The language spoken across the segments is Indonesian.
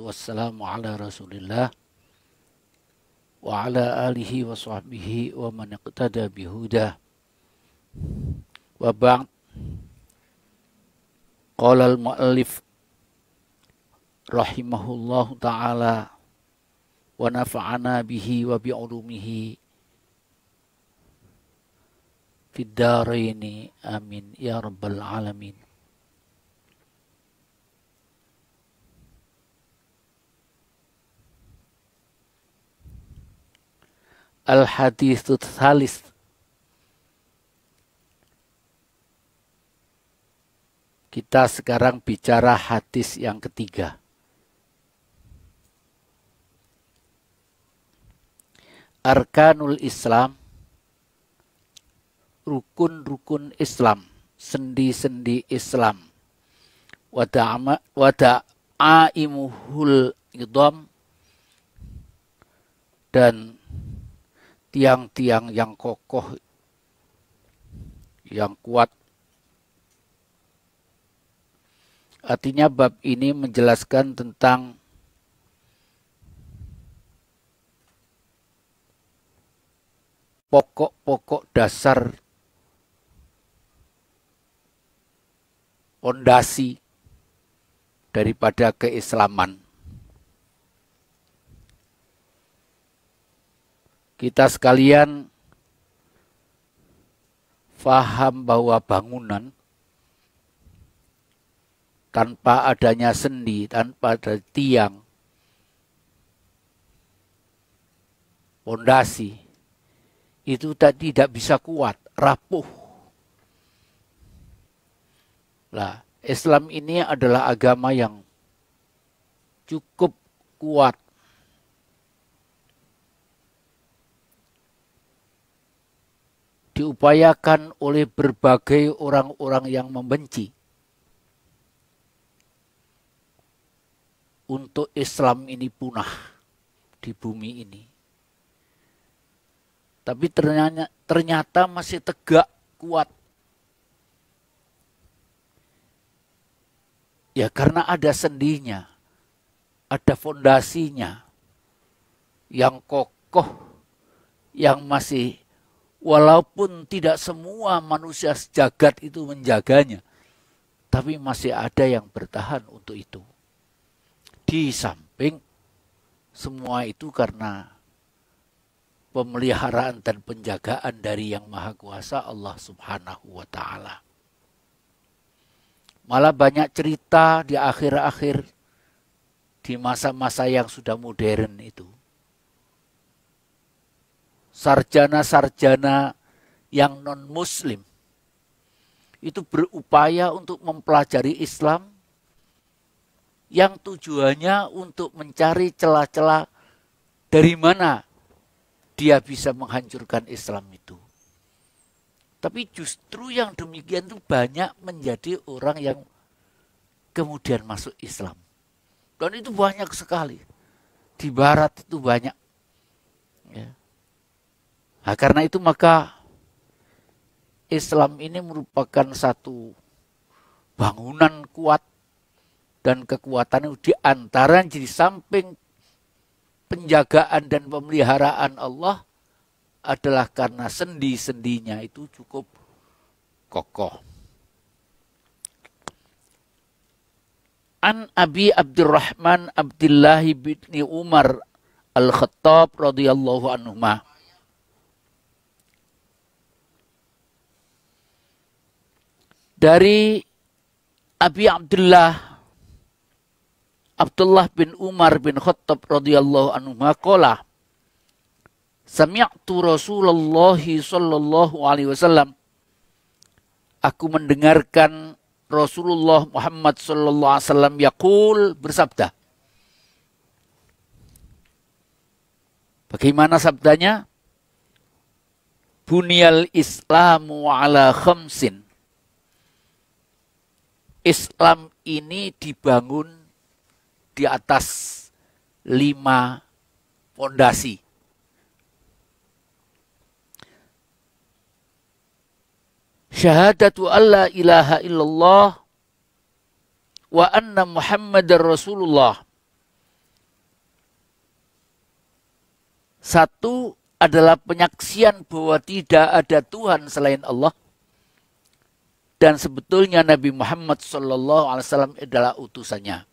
wassalamu ala rasulillah wa ala alihi wa sahbihi wa man iqtada bihuda wa ba'd qala al muallif rahimahullah taala wa nafa'ana bihi wa bi'ulumihi fid daraini amin ya rabbal alamin Al-Hadis thalith Kita sekarang bicara hadis yang ketiga. Arkanul Islam Rukun-rukun Islam Sendi-sendi Islam Wada'aimuhul idom Dan tiang-tiang yang kokoh, yang kuat. Artinya bab ini menjelaskan tentang pokok-pokok dasar pondasi daripada keislaman. kita sekalian faham bahwa bangunan tanpa adanya sendi, tanpa ada tiang, pondasi, itu tadi tidak bisa kuat, rapuh. Lah, Islam ini adalah agama yang cukup kuat diupayakan oleh berbagai orang-orang yang membenci untuk Islam ini punah di bumi ini. Tapi ternyata, ternyata masih tegak kuat. Ya karena ada sendinya, ada fondasinya yang kokoh, yang masih Walaupun tidak semua manusia sejagat itu menjaganya, tapi masih ada yang bertahan untuk itu. Di samping semua itu karena pemeliharaan dan penjagaan dari Yang Maha Kuasa Allah Subhanahu wa taala. Malah banyak cerita di akhir-akhir di masa-masa yang sudah modern itu sarjana-sarjana yang non-muslim itu berupaya untuk mempelajari Islam yang tujuannya untuk mencari celah-celah dari mana dia bisa menghancurkan Islam itu. Tapi justru yang demikian itu banyak menjadi orang yang kemudian masuk Islam. Dan itu banyak sekali. Di barat itu banyak Nah, karena itu maka Islam ini merupakan satu bangunan kuat dan kekuatan di antara jadi samping penjagaan dan pemeliharaan Allah adalah karena sendi-sendinya itu cukup kokoh. An Abi Abdurrahman Abdullah bin Umar Al-Khattab radhiyallahu anhu dari Abi Abdullah Abdullah bin Umar bin Khattab radhiyallahu anhu maqala Sami'tu Rasulullah sallallahu alaihi wasallam Aku mendengarkan Rasulullah Muhammad sallallahu alaihi wasallam yaqul bersabda Bagaimana sabdanya? Bunyal Islamu ala khamsin Islam ini dibangun di atas lima fondasi. Syahadatu alla ilaha illallah wa anna Muhammadar Rasulullah. Satu adalah penyaksian bahwa tidak ada Tuhan selain Allah dan sebetulnya Nabi Muhammad SAW adalah utusannya.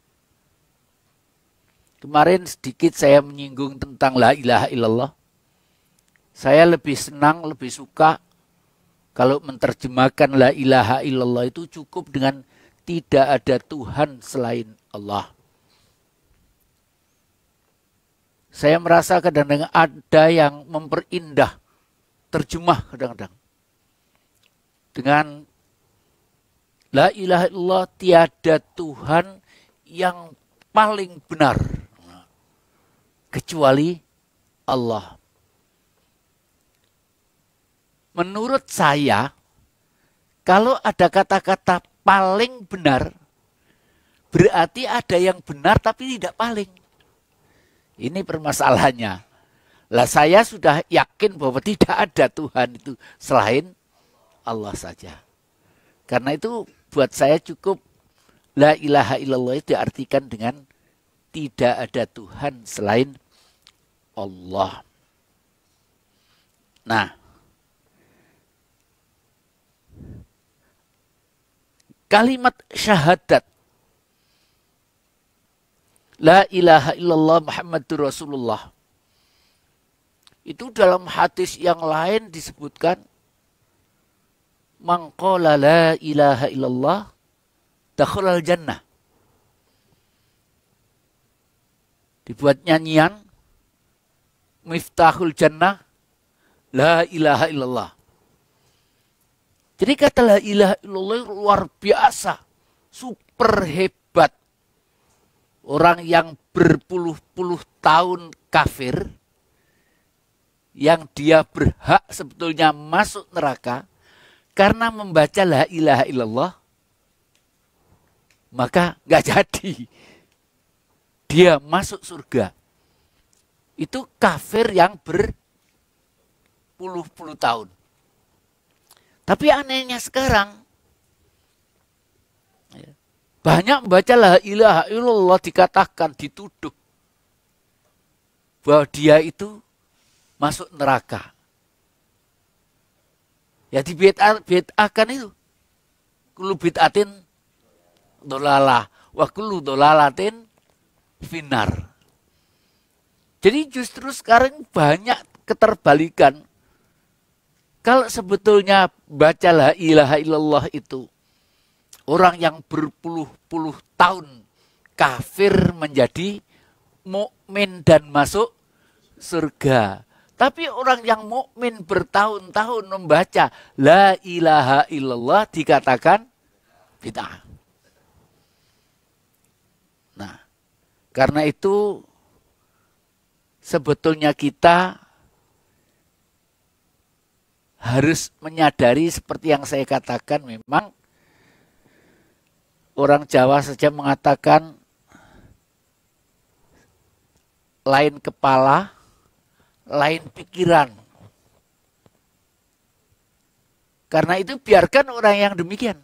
Kemarin sedikit saya menyinggung tentang la ilaha illallah. Saya lebih senang, lebih suka kalau menerjemahkan la ilaha illallah itu cukup dengan tidak ada Tuhan selain Allah. Saya merasa kadang-kadang ada yang memperindah terjemah kadang-kadang. Dengan La ilaha illallah tiada Tuhan yang paling benar kecuali Allah. Menurut saya, kalau ada kata-kata paling benar, berarti ada yang benar tapi tidak paling. Ini permasalahannya. Lah saya sudah yakin bahwa tidak ada Tuhan itu selain Allah saja. Karena itu buat saya cukup la ilaha illallah itu diartikan dengan tidak ada Tuhan selain Allah. Nah, kalimat syahadat La ilaha illallah Muhammadur Rasulullah. Itu dalam hadis yang lain disebutkan man qala la ilaha illallah dakhulal jannah. Dibuat nyanyian Miftahul Jannah La ilaha illallah. Jadi kata la ilaha illallah luar biasa, super hebat. Orang yang berpuluh-puluh tahun kafir, yang dia berhak sebetulnya masuk neraka, karena membaca la ilaha illallah maka nggak jadi dia masuk surga itu kafir yang ber berpuluh-puluh tahun tapi anehnya sekarang banyak membaca la ilaha illallah dikatakan dituduh bahwa dia itu masuk neraka Ya di bid'ahkan itu. Kulu bid'atin dolalah. Wa kulu dolalatin finar. Jadi justru sekarang banyak keterbalikan. Kalau sebetulnya bacalah la ilaha illallah itu. Orang yang berpuluh-puluh tahun kafir menjadi mukmin dan masuk surga. Tapi orang yang mukmin bertahun-tahun membaca la ilaha illallah dikatakan bid'ah. Nah, karena itu sebetulnya kita harus menyadari seperti yang saya katakan memang orang Jawa saja mengatakan lain kepala lain pikiran. Karena itu biarkan orang yang demikian.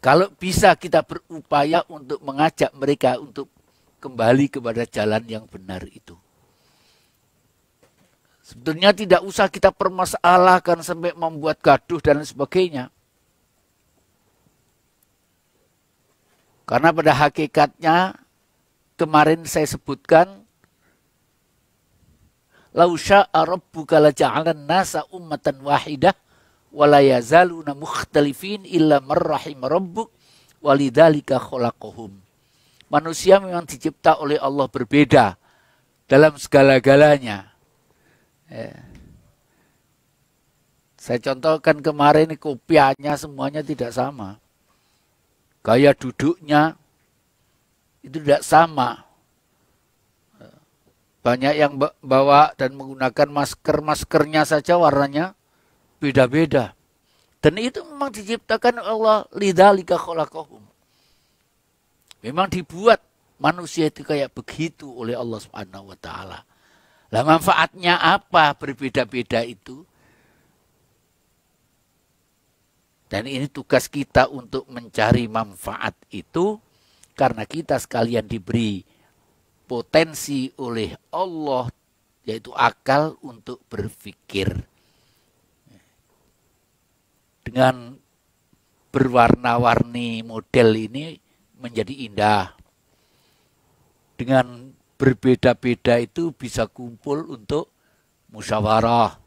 Kalau bisa kita berupaya untuk mengajak mereka untuk kembali kepada jalan yang benar itu. Sebetulnya tidak usah kita permasalahkan sampai membuat gaduh dan sebagainya. Karena pada hakikatnya kemarin saya sebutkan Lau sya'a rabbuka jalan nasa ummatan wahidah wala yazaluna mukhtalifin illa marrahim rabbuk walidhalika khalaqahum. Manusia memang dicipta oleh Allah berbeda dalam segala-galanya. Eh. Saya contohkan kemarin kopiannya semuanya tidak sama. Gaya duduknya itu tidak sama. Banyak yang bawa dan menggunakan masker-maskernya saja warnanya beda-beda. Dan itu memang diciptakan Allah lidalika kolakohum Memang dibuat manusia itu kayak begitu oleh Allah Subhanahu wa taala. Lah manfaatnya apa berbeda-beda itu? Dan ini tugas kita untuk mencari manfaat itu karena kita sekalian diberi potensi oleh Allah yaitu akal untuk berpikir dengan berwarna-warni model ini menjadi indah dengan berbeda-beda itu bisa kumpul untuk musyawarah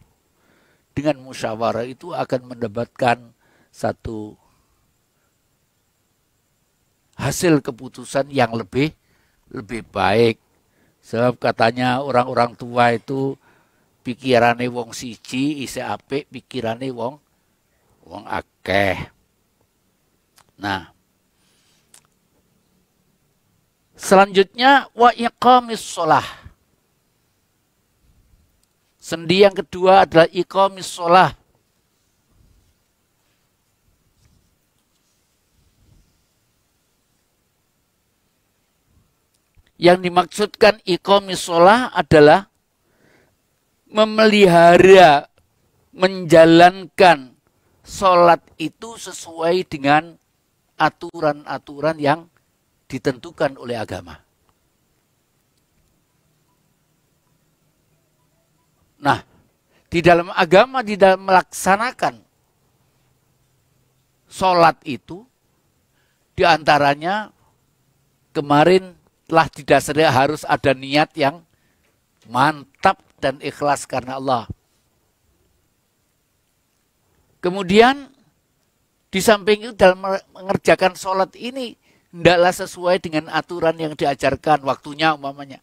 dengan musyawarah itu akan mendapatkan satu hasil keputusan yang lebih lebih baik. Sebab katanya orang-orang tua itu pikirane wong siji isi apik pikirane wong wong akeh. Nah, selanjutnya wa iqamis sholah. Sendi yang kedua adalah iqamis sholah yang dimaksudkan ikomis sholah adalah memelihara, menjalankan sholat itu sesuai dengan aturan-aturan yang ditentukan oleh agama. Nah, di dalam agama, di dalam melaksanakan sholat itu, diantaranya kemarin telah didasari harus ada niat yang mantap dan ikhlas karena Allah. Kemudian di samping itu dalam mengerjakan sholat ini hendaklah sesuai dengan aturan yang diajarkan waktunya umpamanya.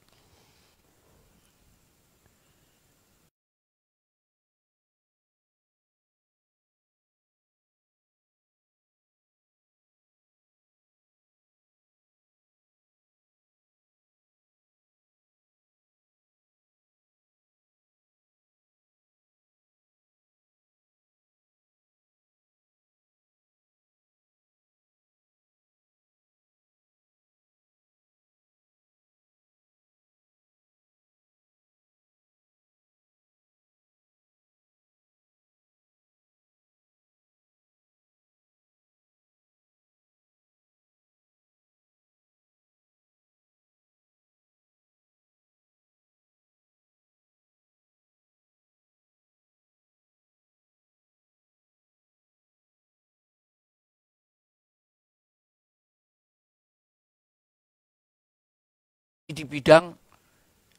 di bidang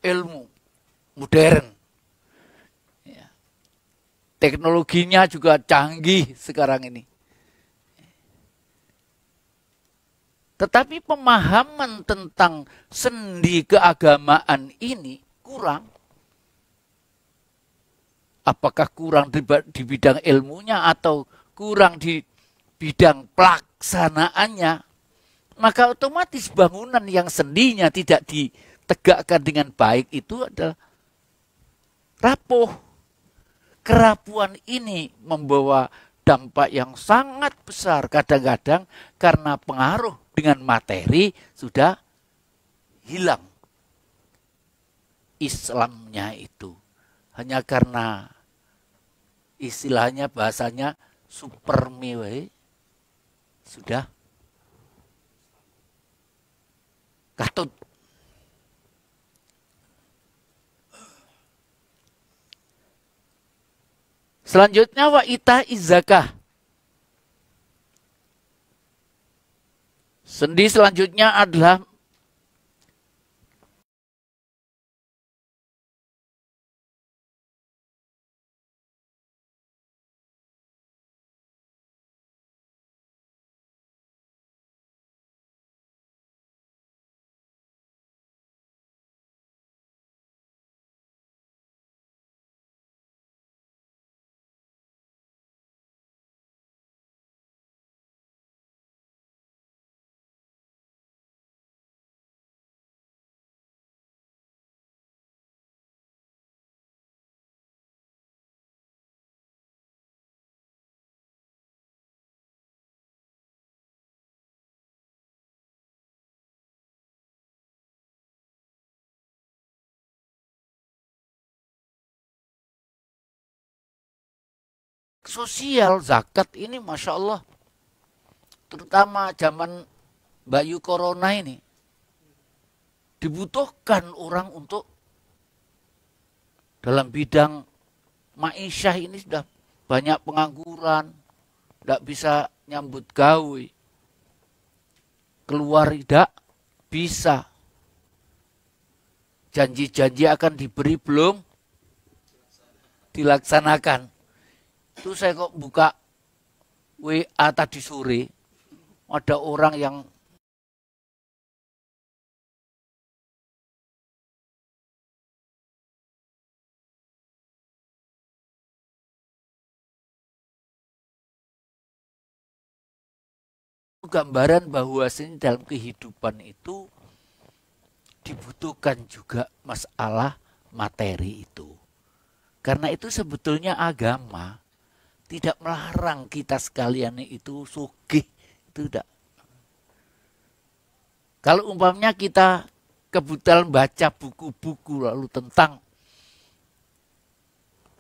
ilmu modern. Ya. Teknologinya juga canggih sekarang ini. Tetapi pemahaman tentang sendi keagamaan ini kurang. Apakah kurang di, di bidang ilmunya atau kurang di bidang pelaksanaannya? maka otomatis bangunan yang sendinya tidak ditegakkan dengan baik itu adalah rapuh. Kerapuan ini membawa dampak yang sangat besar kadang-kadang karena pengaruh dengan materi sudah hilang Islamnya itu hanya karena istilahnya bahasanya super mewe sudah Gatot. Selanjutnya wa ita izakah. Sendi selanjutnya adalah sosial zakat ini masya Allah terutama zaman Bayu Corona ini dibutuhkan orang untuk dalam bidang maisha ini sudah banyak pengangguran, tidak bisa nyambut gawe, keluar tidak bisa, janji-janji akan diberi belum dilaksanakan itu saya kok buka WA tadi sore, ada orang yang gambaran bahwa sini dalam kehidupan itu dibutuhkan juga masalah materi itu. Karena itu sebetulnya agama tidak melarang kita sekalian itu sugih itu tidak kalau umpamanya kita kebetulan baca buku-buku lalu tentang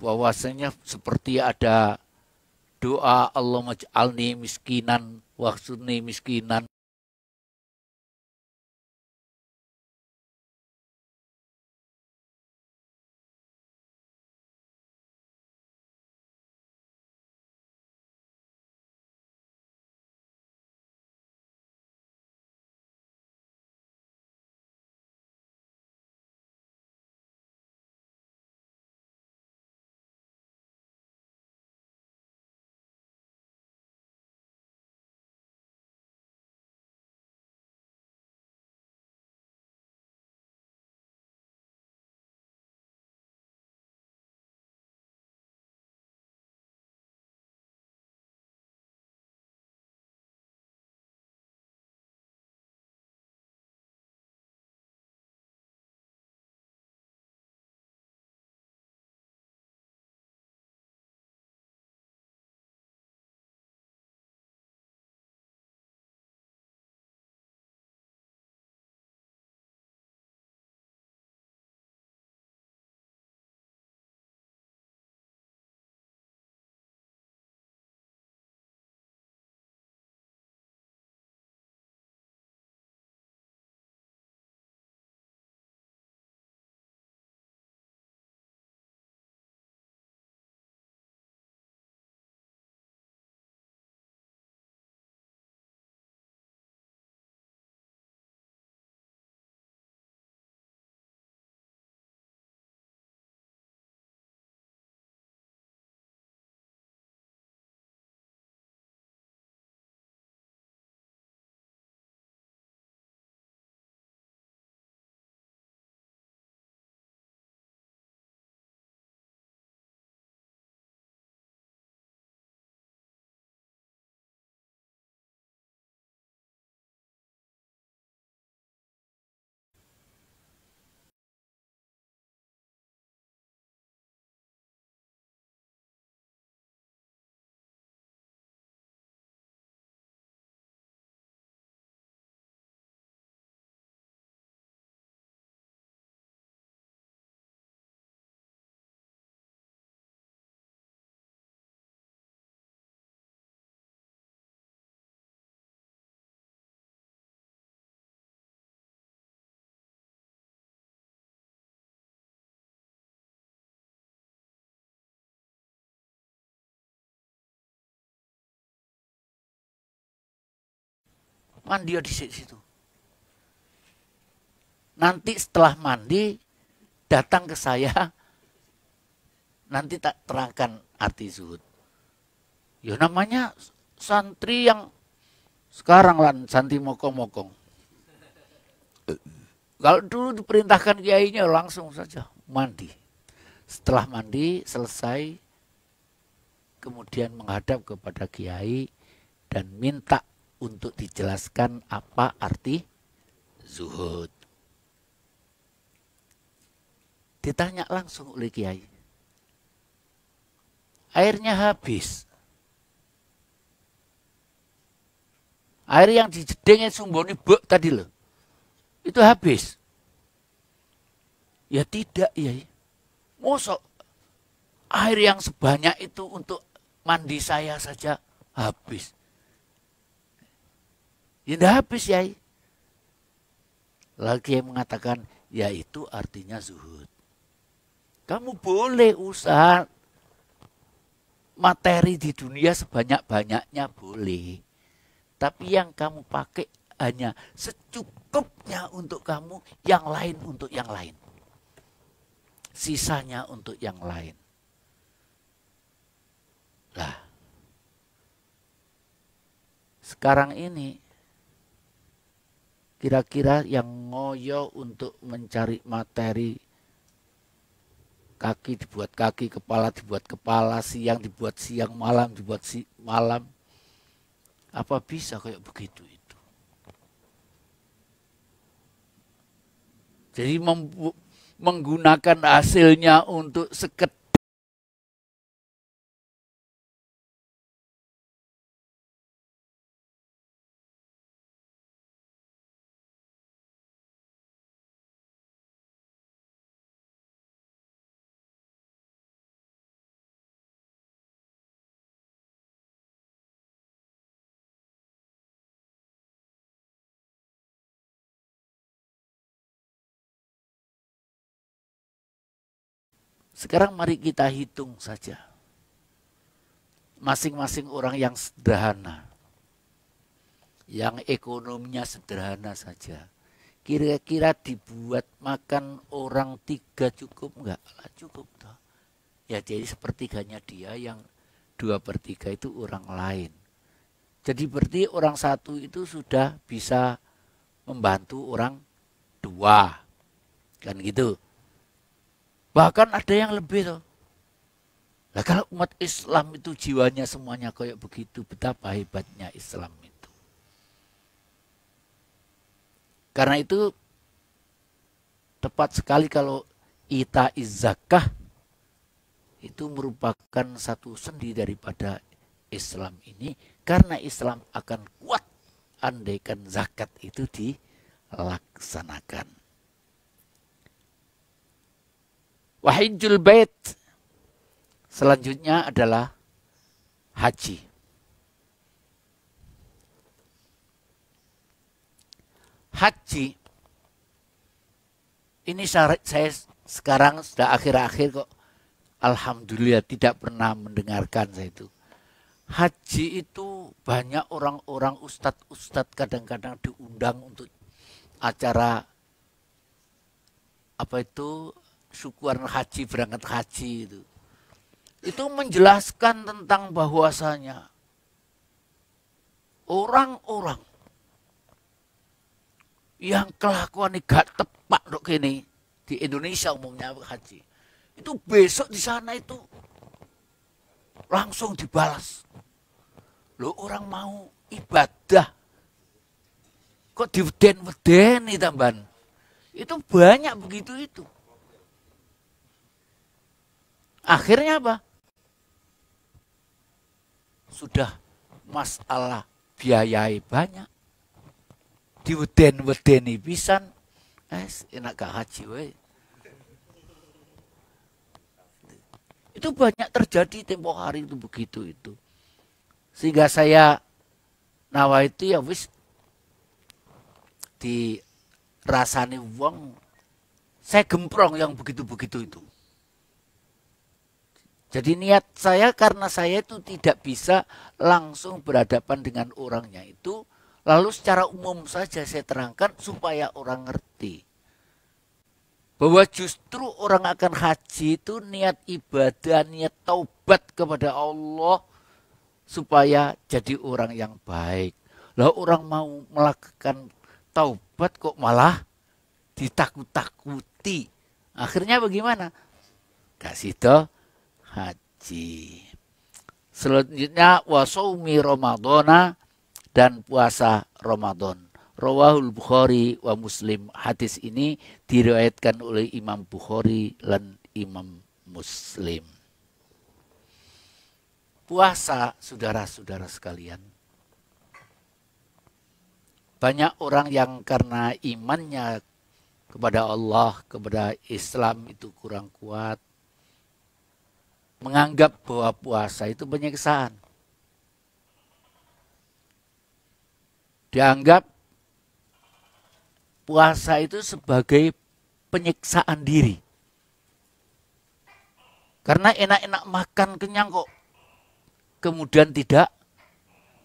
bahwasanya seperti ada doa Allah maj'alni miskinan waksuni miskinan mandi di situ. Nanti setelah mandi datang ke saya nanti tak terangkan arti zuhud. Ya namanya santri yang sekarang lan santri mokong-mokong. Kalau dulu diperintahkan kiainya langsung saja mandi. Setelah mandi selesai kemudian menghadap kepada kiai dan minta untuk dijelaskan apa arti zuhud. Ditanya langsung oleh kiai. Airnya habis. Air yang dijedengin ini bek tadi loh. Itu habis. Ya tidak, ya. Mosok air yang sebanyak itu untuk mandi saya saja habis. Ya tidak habis ya. Lagi yang mengatakan, ya itu artinya zuhud. Kamu boleh usaha materi di dunia sebanyak-banyaknya boleh. Tapi yang kamu pakai hanya secukupnya untuk kamu, yang lain untuk yang lain. Sisanya untuk yang lain. Lah, sekarang ini kira-kira yang ngoyo untuk mencari materi kaki dibuat kaki, kepala dibuat kepala, siang dibuat siang, malam dibuat si malam. Apa bisa kayak begitu itu? Jadi menggunakan hasilnya untuk seket Sekarang mari kita hitung saja. Masing-masing orang yang sederhana. Yang ekonominya sederhana saja. Kira-kira dibuat makan orang tiga cukup enggak? cukup toh. Ya jadi sepertiganya dia yang dua per tiga itu orang lain. Jadi berarti orang satu itu sudah bisa membantu orang dua. Kan gitu. Bahkan ada yang lebih loh. Nah, kalau umat Islam itu jiwanya semuanya kayak begitu, betapa hebatnya Islam itu. Karena itu tepat sekali kalau ita izakah itu merupakan satu sendi daripada Islam ini karena Islam akan kuat andaikan zakat itu dilaksanakan. Wahijul bait. Selanjutnya adalah haji. Haji ini saya sekarang sudah akhir-akhir kok alhamdulillah tidak pernah mendengarkan saya itu. Haji itu banyak orang-orang ustadz-ustadz kadang-kadang diundang untuk acara apa itu syukuran haji berangkat haji itu itu menjelaskan tentang bahwasanya orang-orang yang kelakuan gak tepat dok ini di Indonesia umumnya haji itu besok di sana itu langsung dibalas lo orang mau ibadah kok diweden nih tambahan itu banyak begitu itu Akhirnya apa? Sudah masalah biayai banyak. Diweden-wedeni pisan. Eh, enak gak haji wey. Itu banyak terjadi tempo hari itu begitu itu. Sehingga saya nawa itu ya wis di dirasani wong saya gemprong yang begitu-begitu itu. Jadi niat saya karena saya itu tidak bisa langsung berhadapan dengan orangnya itu, lalu secara umum saja saya terangkan supaya orang ngerti. Bahwa justru orang akan haji itu niat ibadah, niat taubat kepada Allah supaya jadi orang yang baik. Lalu orang mau melakukan taubat kok malah ditakut-takuti. Akhirnya bagaimana? Kasih toh haji. Selanjutnya wasaumi Ramadana dan puasa Ramadan. Rawahul Bukhari wa Muslim. Hadis ini diriwayatkan oleh Imam Bukhari dan Imam Muslim. Puasa, saudara-saudara sekalian. Banyak orang yang karena imannya kepada Allah, kepada Islam itu kurang kuat, menganggap bahwa puasa itu penyiksaan. Dianggap puasa itu sebagai penyiksaan diri. Karena enak-enak makan kenyang kok kemudian tidak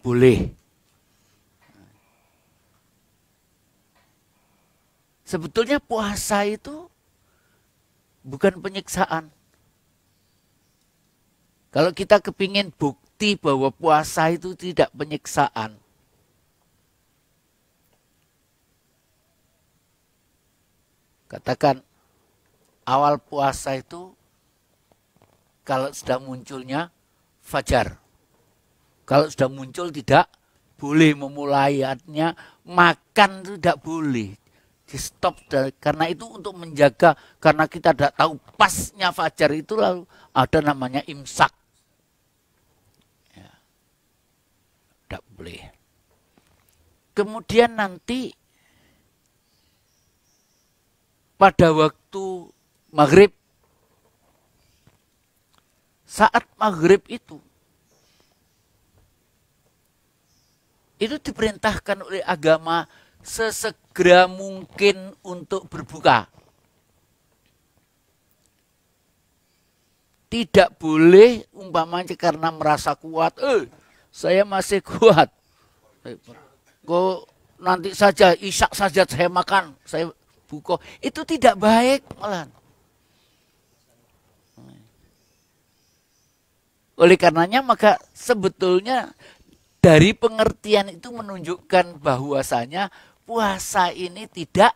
boleh. Sebetulnya puasa itu bukan penyiksaan. Kalau kita kepingin bukti bahwa puasa itu tidak penyiksaan, katakan awal puasa itu kalau sudah munculnya fajar. Kalau sudah muncul tidak boleh memulai artinya makan tidak boleh di stop dari, karena itu untuk menjaga karena kita tidak tahu pasnya fajar itu lalu ada namanya imsak ya. boleh kemudian nanti pada waktu maghrib saat maghrib itu itu diperintahkan oleh agama sesegera mungkin untuk berbuka. Tidak boleh umpamanya karena merasa kuat, eh saya masih kuat. Kok nanti saja isak saja saya makan, saya buka. Itu tidak baik malah. Oleh karenanya maka sebetulnya dari pengertian itu menunjukkan bahwasanya puasa ini tidak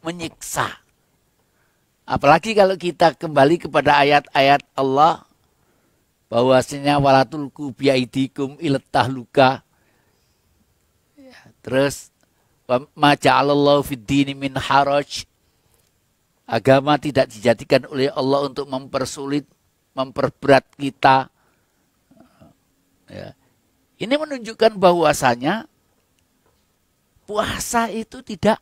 menyiksa. Apalagi kalau kita kembali kepada ayat-ayat Allah bahwasanya walatul kubiaidikum iletah luka. Ya, terus maja'alallahu fid dini min haraj. Agama tidak dijadikan oleh Allah untuk mempersulit, memperberat kita. Ya. Ini menunjukkan bahwasanya Puasa itu tidak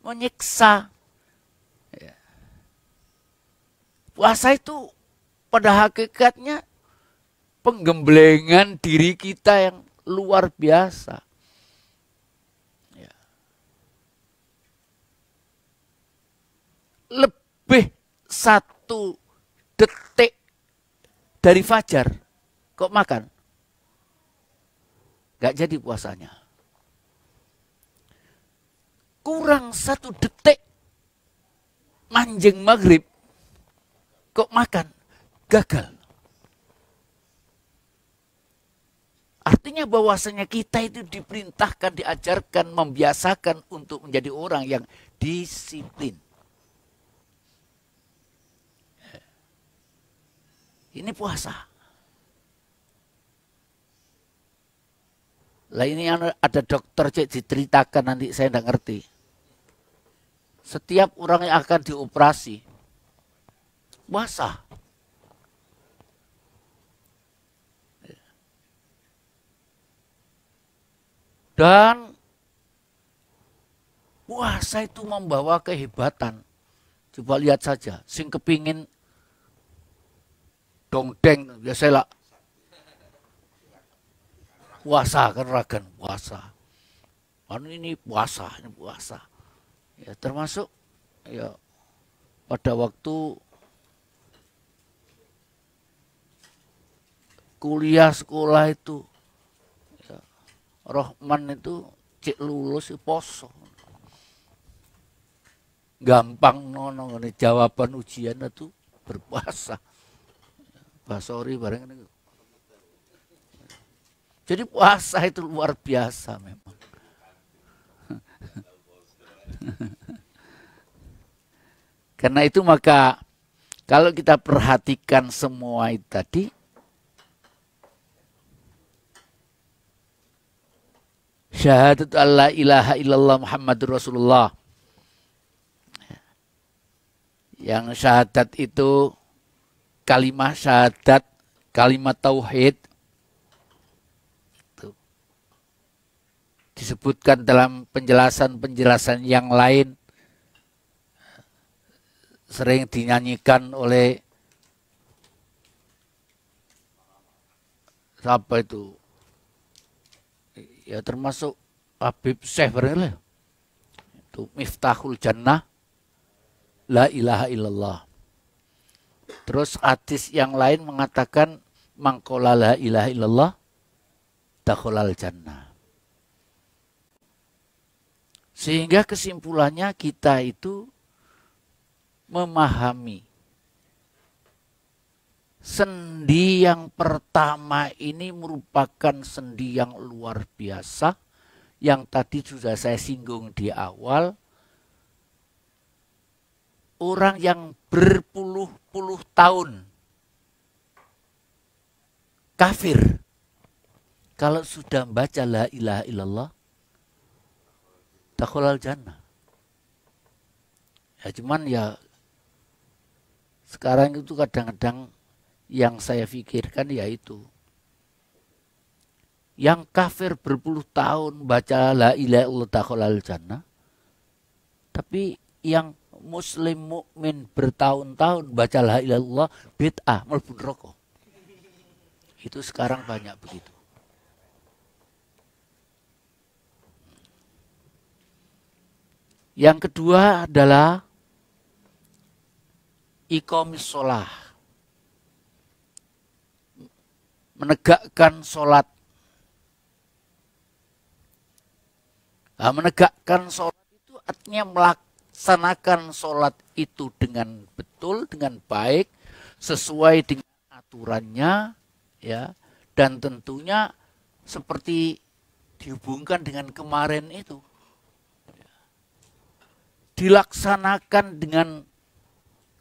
menyiksa. Ya. Puasa itu pada hakikatnya penggemblengan diri kita yang luar biasa. Ya. Lebih satu detik dari fajar, kok makan? Gak jadi puasanya kurang satu detik manjing maghrib kok makan gagal. Artinya bahwasanya kita itu diperintahkan, diajarkan, membiasakan untuk menjadi orang yang disiplin. Ini puasa. Lah ini anu, ada dokter cek diceritakan nanti saya tidak ngerti setiap orang yang akan dioperasi puasa Dan puasa itu membawa kehebatan. Coba lihat saja, sing kepingin dongdeng lah puasa kan ragan puasa. Kan ini puasa, ini puasa. Ya, termasuk ya pada waktu kuliah sekolah itu ya, Rohman itu cek lulus ya poso gampang nono ngene jawaban ujian itu berpuasa basori bareng jadi puasa itu luar biasa memang Karena itu maka kalau kita perhatikan semua itu tadi, syahadat Allah ilaha illallah Muhammadur Rasulullah. Yang syahadat itu kalimat syahadat, kalimat tauhid disebutkan dalam penjelasan-penjelasan yang lain sering dinyanyikan oleh siapa itu ya termasuk Habib Syekh lah itu Miftahul Jannah la ilaha illallah terus artis yang lain mengatakan mangkola la ilaha illallah dakhulal jannah sehingga kesimpulannya kita itu memahami sendi yang pertama ini merupakan sendi yang luar biasa yang tadi sudah saya singgung di awal orang yang berpuluh-puluh tahun kafir kalau sudah baca la ilaha illallah takhulal jannah. Ya cuman ya sekarang itu kadang-kadang yang saya pikirkan yaitu yang kafir berpuluh tahun baca la ilaha illallah takhulal jannah tapi yang muslim mukmin bertahun-tahun baca la ilaha illallah bid'ah mlebu rokok. Itu sekarang banyak begitu. Yang kedua adalah ikomisolah Menegakkan sholat. Nah, menegakkan sholat itu artinya melaksanakan sholat itu dengan betul, dengan baik, sesuai dengan aturannya, ya, dan tentunya seperti dihubungkan dengan kemarin itu dilaksanakan dengan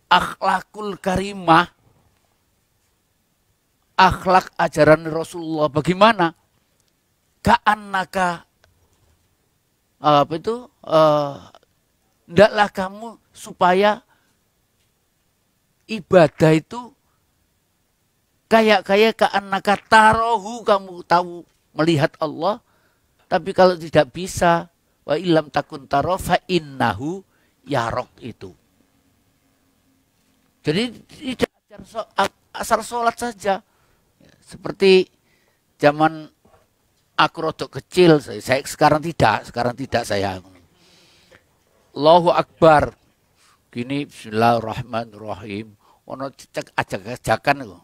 akhlakul karimah, akhlak ajaran Rasulullah bagaimana? Ka'annaka apa itu? Hendaklah eh, uh, kamu supaya ibadah itu kayak kayak ka'annaka tarohu kamu tahu melihat Allah tapi kalau tidak bisa wa ilam takun taro fa innahu yarok itu. Jadi tidak ajar asar sholat saja. Ya, seperti zaman aku rodok kecil, saya, saya sekarang tidak, sekarang tidak saya. Allahu Akbar. Gini bismillahirrahmanirrahim. Ono cek ajak-ajakan loh.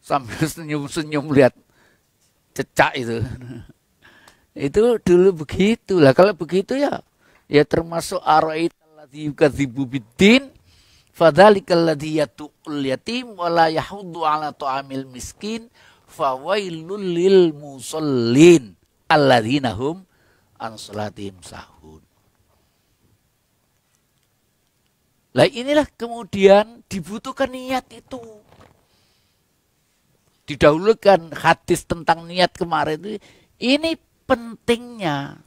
Sambil senyum-senyum lihat cecak itu. itu dulu begitu lah. Kalau begitu ya ya termasuk araita alladhi yukadzibu biddin fadzalikal ladzi yatu'ul yatim wa la yahuddu ala ta'amil miskin fawailul lil musallin alladzina hum an salatihim sahun Lah inilah kemudian dibutuhkan niat itu. Didahulukan hadis tentang niat kemarin itu. Ini pentingnya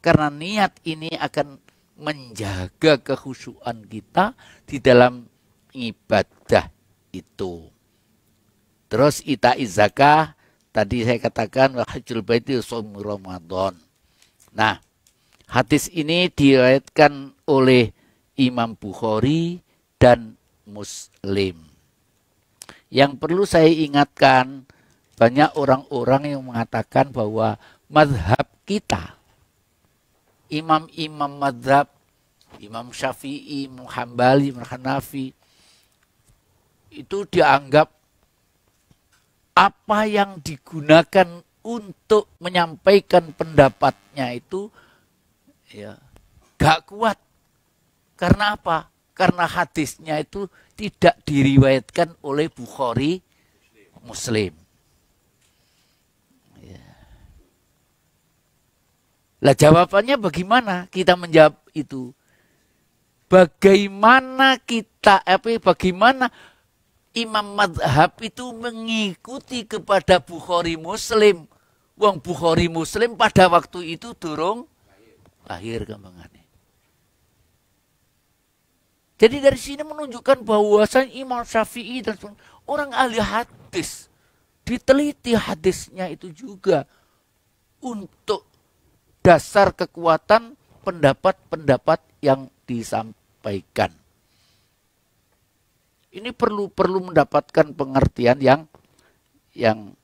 karena niat ini akan menjaga kehusuan kita di dalam ibadah itu. Terus ita izakah tadi saya katakan hajjul baiti som Ramadan. Nah, hadis ini diriwayatkan oleh Imam Bukhari dan Muslim. Yang perlu saya ingatkan, banyak orang-orang yang mengatakan bahwa madhab kita imam-imam madhab, Imam Syafi'i, Imam Hambali, Imam Hanafi, itu dianggap apa yang digunakan untuk menyampaikan pendapatnya itu ya gak kuat. Karena apa? Karena hadisnya itu tidak diriwayatkan oleh Bukhari Muslim. Lah jawabannya bagaimana kita menjawab itu? Bagaimana kita apa bagaimana imam madhab itu mengikuti kepada Bukhari Muslim? Wong Bukhari Muslim pada waktu itu durung lahir kembangannya. Jadi dari sini menunjukkan bahwasan Imam Syafi'i dan orang ahli hadis diteliti hadisnya itu juga untuk dasar kekuatan pendapat-pendapat yang disampaikan. Ini perlu perlu mendapatkan pengertian yang yang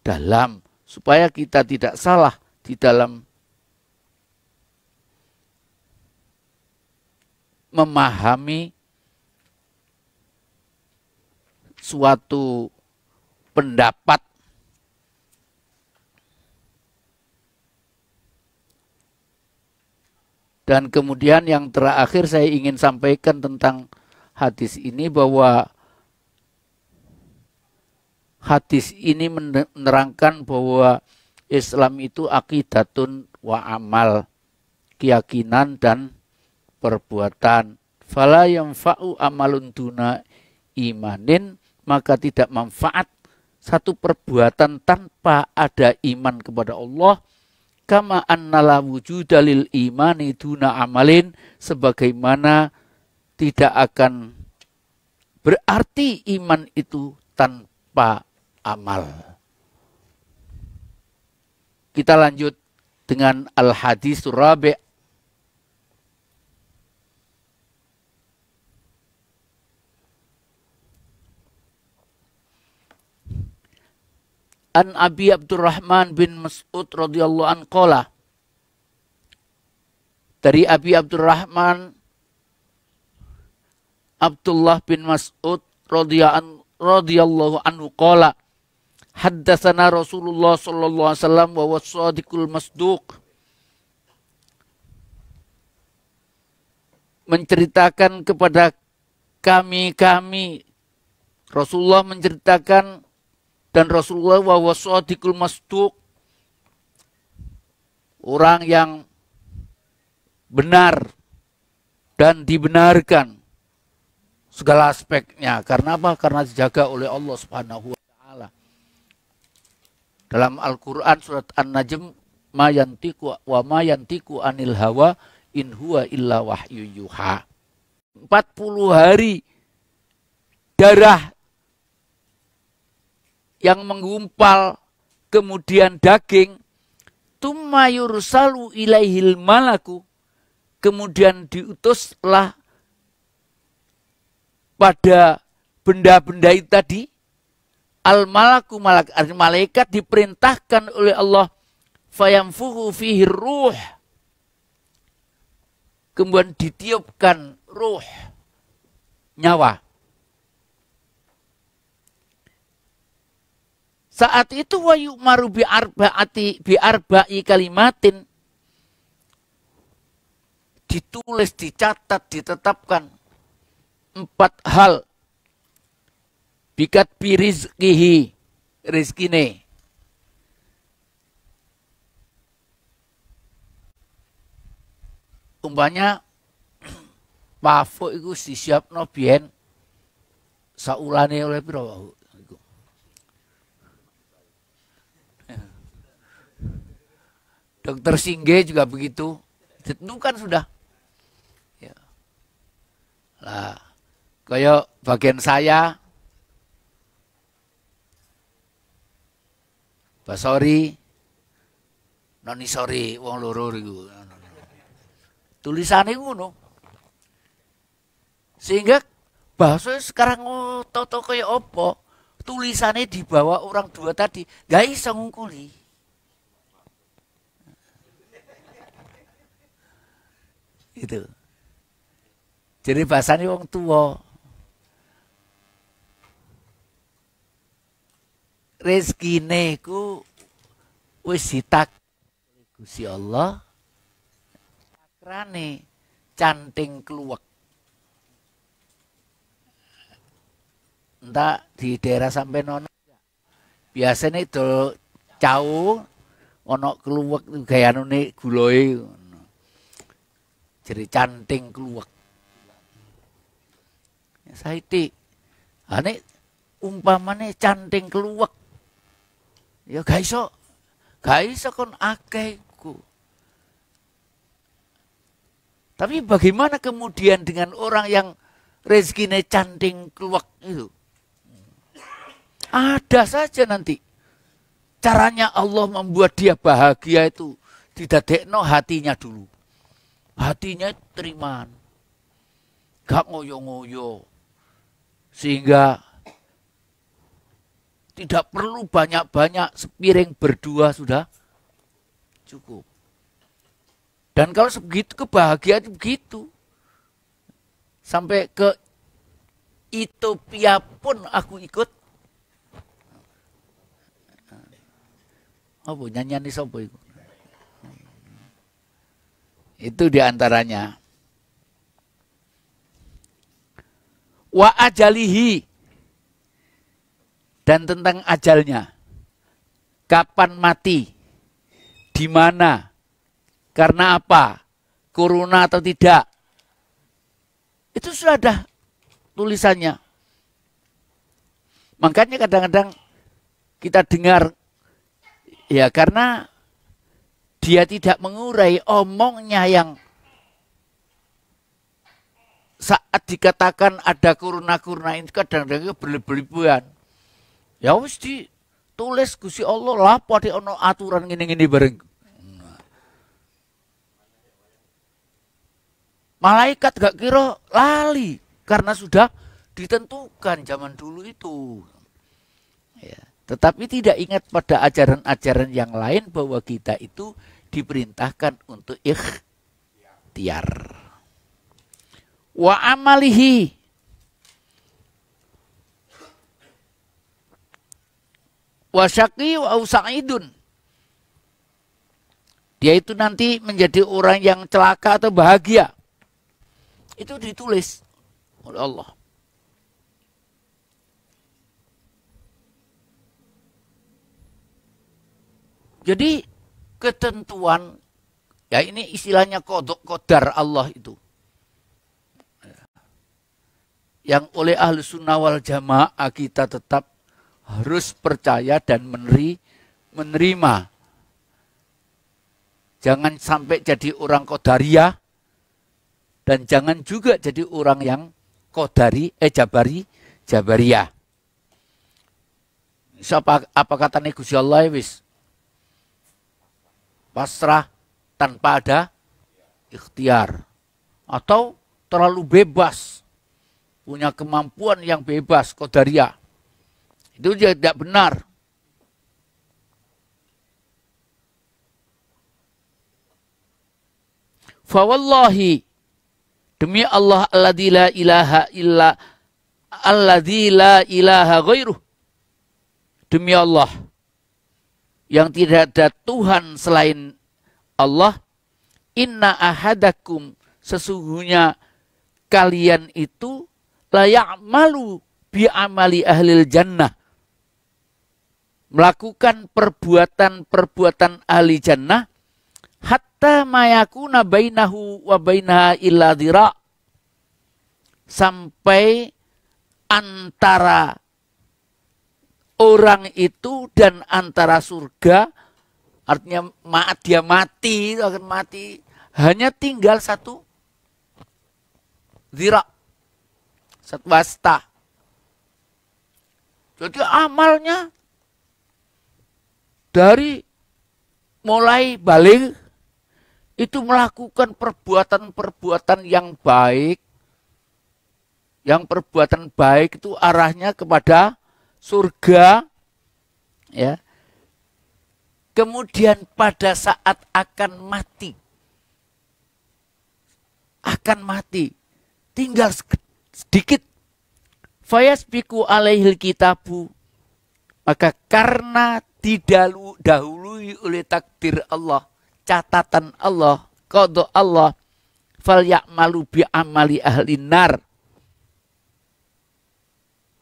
dalam supaya kita tidak salah di dalam memahami suatu pendapat Dan kemudian yang terakhir saya ingin sampaikan tentang hadis ini bahwa hadis ini menerangkan bahwa Islam itu akidatun wa amal, keyakinan dan perbuatan. Fala yang fa'u amalun duna imanin, maka tidak manfaat satu perbuatan tanpa ada iman kepada Allah kama annala wujuda lil imani duna amalin sebagaimana tidak akan berarti iman itu tanpa amal. Kita lanjut dengan al hadis rabi An Abi Abdurrahman bin Mas'ud radhiyallahu an qala Dari Abi Abdurrahman Abdullah bin Mas'ud radhiyallahu anhu qala Haddatsana Rasulullah sallallahu alaihi wasallam wa wasadiqul masduq menceritakan kepada kami-kami Rasulullah menceritakan dan Rasulullah wa sadiqul masduq orang yang benar dan dibenarkan segala aspeknya. Karena apa? Karena dijaga oleh Allah Subhanahu wa taala. Dalam Al-Qur'an surat An-Najm mayantiku wa mayantiku anil hawa in huwa illa wahyu yuha. 40 hari darah yang menggumpal kemudian daging tuma yursalu ilaihil malaku kemudian diutuslah pada benda-benda itu tadi al malaku malak malaikat diperintahkan oleh Allah fayamfuhu fihi ruh kemudian ditiupkan ruh nyawa Saat itu wayu maru bi arbaati bi arba'i kalimatin ditulis, dicatat, ditetapkan empat hal bikat birizkihi rizkine umpanya pafo itu disiapno biyen saulane oleh pira Dokter Singge juga begitu. Ditentukan sudah. Ya. Lah, kayak bagian saya, Basori, noni sori, wong loro iku. Tulisane ngono. Sehingga bahasa sekarang toto kaya apa? Tulisannya dibawa orang dua tadi, gak iso ngungkuli. itu Jadi bahasanya wong tua. Rezekine neku wis ditak Gusti Allah takrane canting kluwek. Entah di daerah sampai nono biasanya itu cau ono kluwek nuni guloi jadi canting keluak. Ya, Saiti. Ane ah, umpamane canting keluak. Ya gak iso. Gak iso kon akeku, Tapi bagaimana kemudian dengan orang yang rezekinya canting keluak itu? Ada saja nanti. Caranya Allah membuat dia bahagia itu tidak didadekno hatinya dulu. Hatinya terimaan. Gak ngoyo-ngoyo. Sehingga tidak perlu banyak-banyak sepiring berdua sudah cukup. Dan kalau segitu kebahagiaan begitu. Sampai ke Ethiopia pun aku ikut. Apa nyanyian sopo itu? Itu diantaranya. Wa ajalihi. Dan tentang ajalnya. Kapan mati? Di mana? Karena apa? Corona atau tidak? Itu sudah ada tulisannya. Makanya kadang-kadang kita dengar ya karena dia tidak mengurai omongnya yang saat dikatakan ada kurna-kurna ini kadang-kadang berlebihan. Ya wis ditulis Gusti Allah lapo di ono aturan ngene-ngene bareng. Malaikat gak kira lali karena sudah ditentukan zaman dulu itu. Ya. Tetapi tidak ingat pada ajaran-ajaran yang lain bahwa kita itu diperintahkan untuk ikhtiar. Wa amalihi. Wa syaqi wa usaidun. Dia itu nanti menjadi orang yang celaka atau bahagia. Itu ditulis oleh Allah. Jadi ketentuan ya ini istilahnya kodok kodar Allah itu. Yang oleh ahli sunnah wal jamaah kita tetap harus percaya dan meneri, menerima. Jangan sampai jadi orang kodaria dan jangan juga jadi orang yang kodari, eh jabari, jabaria. Siapa, apa kata negusi Allah ya, wis? pasrah tanpa ada ikhtiar atau terlalu bebas punya kemampuan yang bebas kodaria itu tidak benar fawallahi demi Allah alladzi la ilaha illa alladzi la ilaha ghairuh demi Allah yang tidak ada Tuhan selain Allah, inna ahadakum sesungguhnya kalian itu layak malu bi amali ahli jannah. Melakukan perbuatan-perbuatan ahli jannah hatta mayakuna bainahu wa bainaha illa dira' sampai antara orang itu dan antara surga artinya maat dia mati akan mati hanya tinggal satu zira satu wasta jadi amalnya dari mulai balik itu melakukan perbuatan-perbuatan yang baik yang perbuatan baik itu arahnya kepada surga ya. Kemudian pada saat akan mati akan mati tinggal sedikit fayasbiku alaihil kitabu maka karena tidak dahului oleh takdir Allah catatan Allah kodok Allah fal ya'malu bi amali ahli nar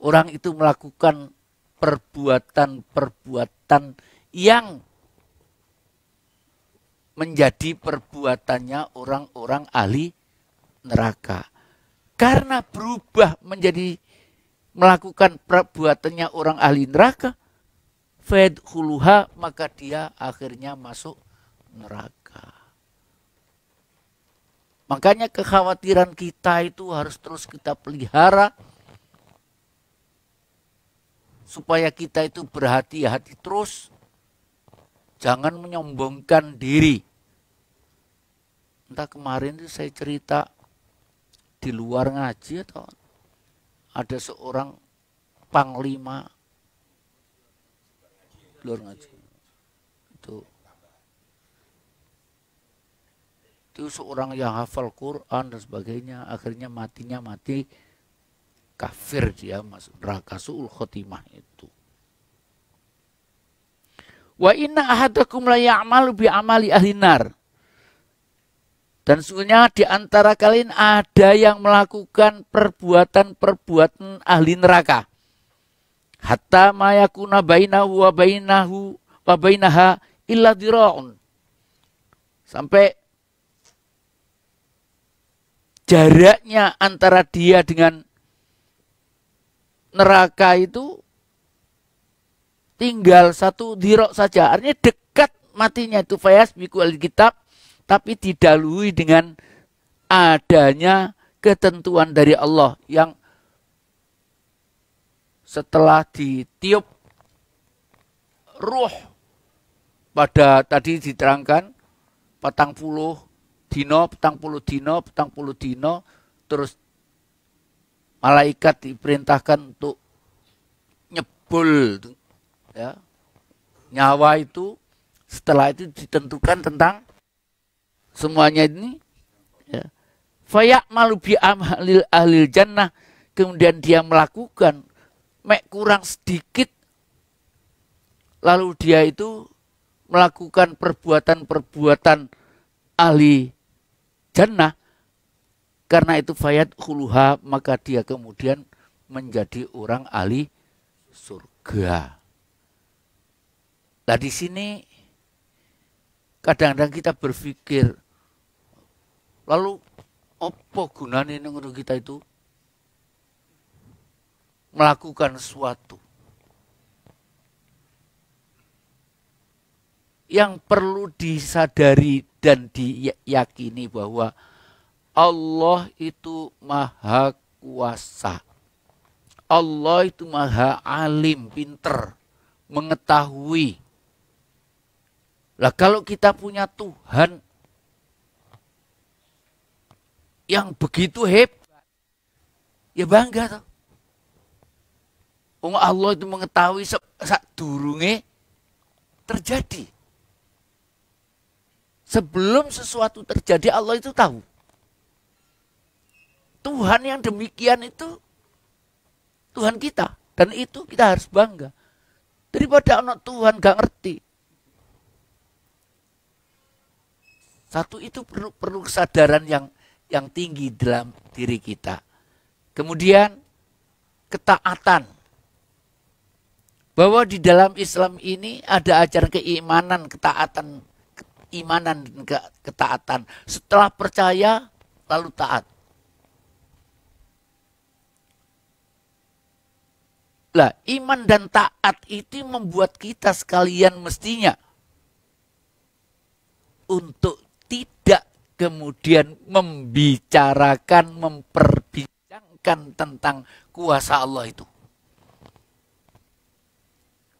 orang itu melakukan perbuatan-perbuatan yang menjadi perbuatannya orang-orang ahli neraka. Karena berubah menjadi melakukan perbuatannya orang ahli neraka, fed huluha maka dia akhirnya masuk neraka. Makanya kekhawatiran kita itu harus terus kita pelihara supaya kita itu berhati-hati terus jangan menyombongkan diri entah kemarin itu saya cerita di luar ngaji atau ada seorang panglima luar ngaji itu itu seorang yang hafal Quran dan sebagainya akhirnya matinya mati kafir dia masuk neraka suul khotimah itu. Wa inna ahadakum la ya'malu bi amali ahli nar. Dan sungguhnya di antara kalian ada yang melakukan perbuatan-perbuatan ahli neraka. Hatta mayakuna bainahu wa bainahu wa bainaha illa dira'un. Sampai jaraknya antara dia dengan neraka itu tinggal satu dirok saja. Artinya dekat matinya itu fayas biku alkitab, tapi didalui dengan adanya ketentuan dari Allah yang setelah ditiup ruh pada tadi diterangkan petang puluh dino, petang puluh dino, petang puluh dino, terus malaikat diperintahkan untuk nyebul ya. Nyawa itu setelah itu ditentukan tentang semuanya ini ya. Fayak malu bi amalil ahlil jannah kemudian dia melakukan mek kurang sedikit lalu dia itu melakukan perbuatan-perbuatan ahli jannah karena itu fayat huluha maka dia kemudian menjadi orang ahli surga. Nah di sini kadang-kadang kita berpikir lalu apa gunanya untuk kita itu melakukan suatu yang perlu disadari dan diyakini bahwa Allah itu maha kuasa. Allah itu maha alim, pinter, mengetahui. Lah kalau kita punya Tuhan yang begitu hebat, ya bangga toh. Wong oh, Allah itu mengetahui sak durunge terjadi. Sebelum sesuatu terjadi Allah itu tahu. Tuhan yang demikian itu Tuhan kita dan itu kita harus bangga daripada anak Tuhan gak ngerti satu itu perlu perlu kesadaran yang yang tinggi dalam diri kita kemudian ketaatan bahwa di dalam Islam ini ada ajaran keimanan ketaatan keimanan dan ketaatan setelah percaya lalu taat Lah, iman dan taat itu membuat kita sekalian mestinya untuk tidak kemudian membicarakan, memperbincangkan tentang kuasa Allah itu.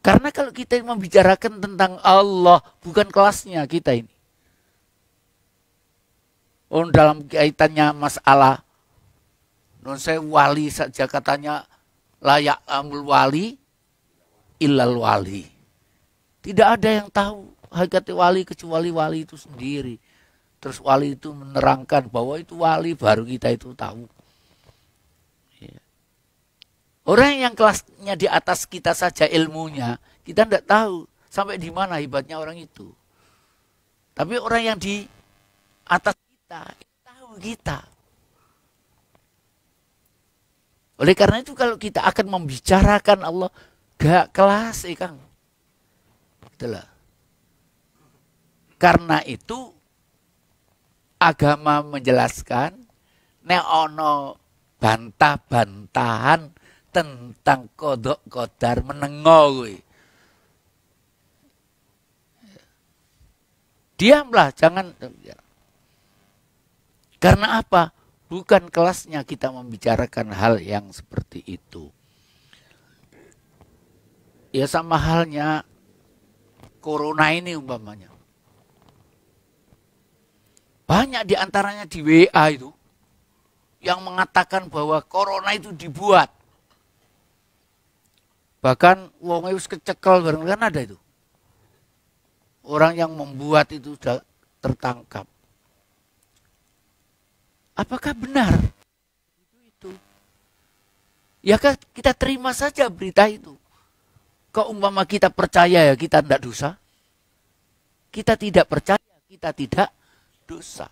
Karena kalau kita membicarakan tentang Allah, bukan kelasnya kita ini. Oh, dalam kaitannya masalah, non saya wali saja katanya layak amul wali ilal wali. Tidak ada yang tahu hakikat wali kecuali wali itu sendiri. Terus wali itu menerangkan bahwa itu wali baru kita itu tahu. Iya. Orang yang kelasnya di atas kita saja ilmunya, kita tidak tahu sampai di mana hebatnya orang itu. Tapi orang yang di atas kita, tahu kita. Oleh karena itu kalau kita akan membicarakan Allah, gak kelas eh Kang. Itulah. Karena itu agama menjelaskan neono bantah-bantahan tentang kodok kodar menengowi. Diamlah, jangan. Karena apa? Bukan kelasnya kita membicarakan hal yang seperti itu. Ya sama halnya corona ini umpamanya. Banyak diantaranya di WA itu yang mengatakan bahwa corona itu dibuat. Bahkan wong itu kecekel bareng kan ada itu. Orang yang membuat itu sudah tertangkap. Apakah benar? Itu, itu. Ya kan kita terima saja berita itu. Kau umpama kita percaya ya kita tidak dosa. Kita tidak percaya, kita tidak dosa.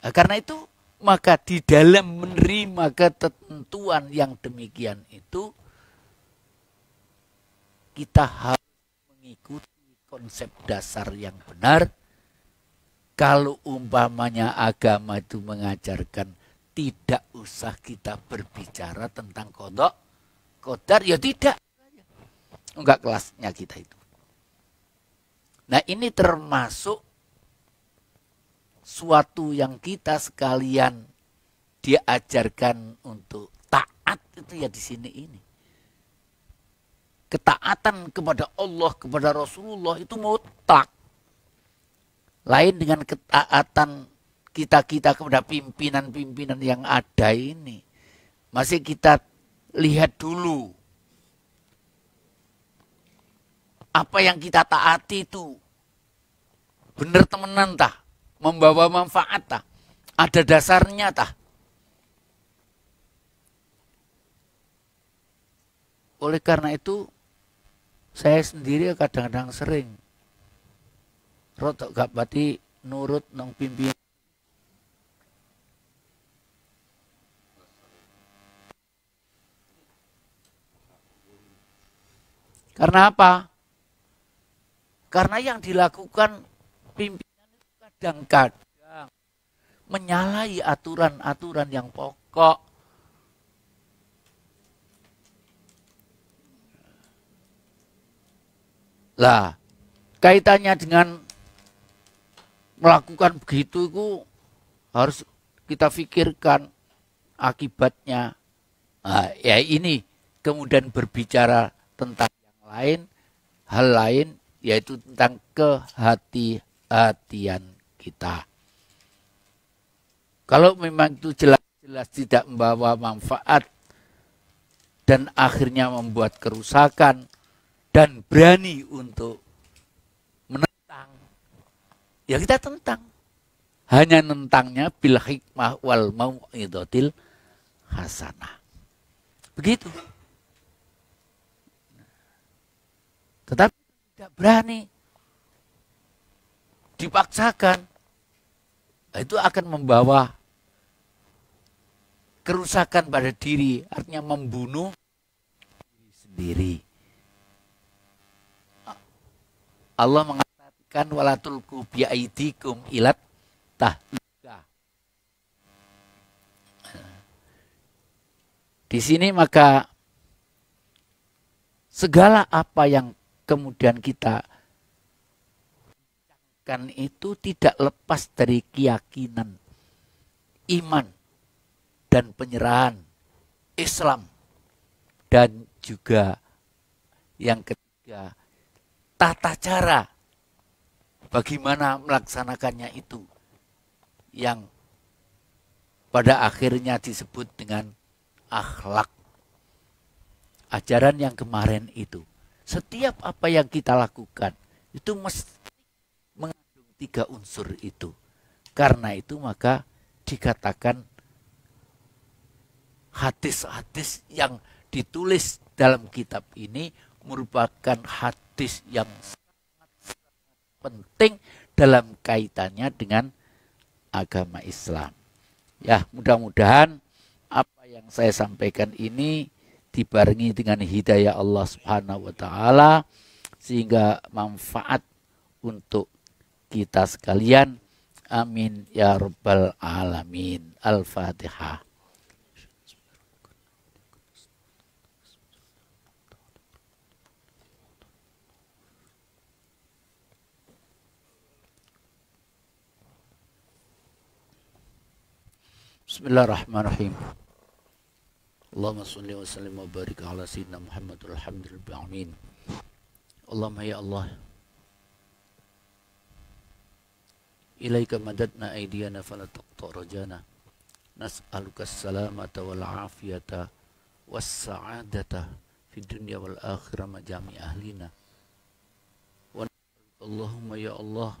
Nah, karena itu maka di dalam menerima ketentuan yang demikian itu kita harus mengikuti konsep dasar yang benar kalau umpamanya agama itu mengajarkan tidak usah kita berbicara tentang kodok, kodar, ya tidak. Enggak kelasnya kita itu. Nah ini termasuk suatu yang kita sekalian diajarkan untuk taat itu ya di sini ini. Ketaatan kepada Allah, kepada Rasulullah itu mutlak. Lain dengan ketaatan kita-kita kepada pimpinan-pimpinan yang ada ini. Masih kita lihat dulu. Apa yang kita taati itu benar temenan tah? Membawa manfaat tah? Ada dasarnya tah? Oleh karena itu, saya sendiri kadang-kadang sering rotok gak pati nurut nong pimpin Karena apa? Karena yang dilakukan pimpinan itu kadang-kadang menyalahi aturan-aturan yang pokok. Lah, kaitannya dengan melakukan begitu itu harus kita pikirkan akibatnya. Nah, ya ini kemudian berbicara tentang yang lain, hal lain yaitu tentang kehati-hatian kita. Kalau memang itu jelas-jelas tidak membawa manfaat dan akhirnya membuat kerusakan dan berani untuk Ya kita tentang. Hanya tentangnya bil hikmah wal mau'idotil hasanah. Begitu. Tetapi tidak berani dipaksakan. Nah, itu akan membawa kerusakan pada diri, artinya membunuh diri sendiri. Allah mengatakan kan walatul biaidikum ilat tahluka. Di sini maka segala apa yang kemudian kita kan itu tidak lepas dari keyakinan, iman, dan penyerahan Islam. Dan juga yang ketiga, tata cara bagaimana melaksanakannya itu yang pada akhirnya disebut dengan akhlak. Ajaran yang kemarin itu, setiap apa yang kita lakukan itu mesti mengandung tiga unsur itu. Karena itu maka dikatakan hadis-hadis yang ditulis dalam kitab ini merupakan hadis yang penting dalam kaitannya dengan agama Islam. Ya, mudah-mudahan apa yang saya sampaikan ini dibarengi dengan hidayah Allah Subhanahu wa taala sehingga manfaat untuk kita sekalian. Amin ya rabbal alamin. Al-Fatihah. Bismillahirrahmanirrahim. Allahumma salli wa sallim wa barik ala sayyidina Muhammad hamdulillah amin. Allahumma ya Allah. Ilaika madadna aydiyana fala taqta rajana. Nas'aluka as-salamata wal afiyata was sa'adata fid dunya wal akhirah ma ahlina. Wa Allahumma ya Allah.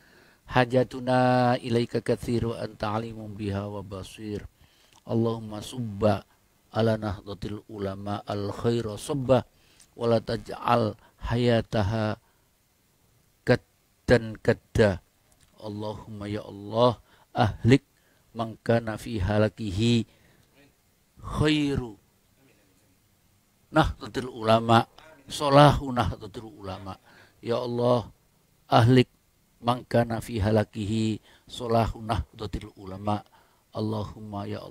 hajatuna ilaika kathiru anta alimun biha wa basir Allahumma subba ala nahdatil ulama al khaira subba wala taj'al hayataha kattan kadda Allahumma ya Allah ahlik mangka fi halakihi khairu nahdatil ulama solahu nahdatil ulama ya Allah ahlik mangkana fi halakihi solahunah dotil ulama Allahumma ya Allah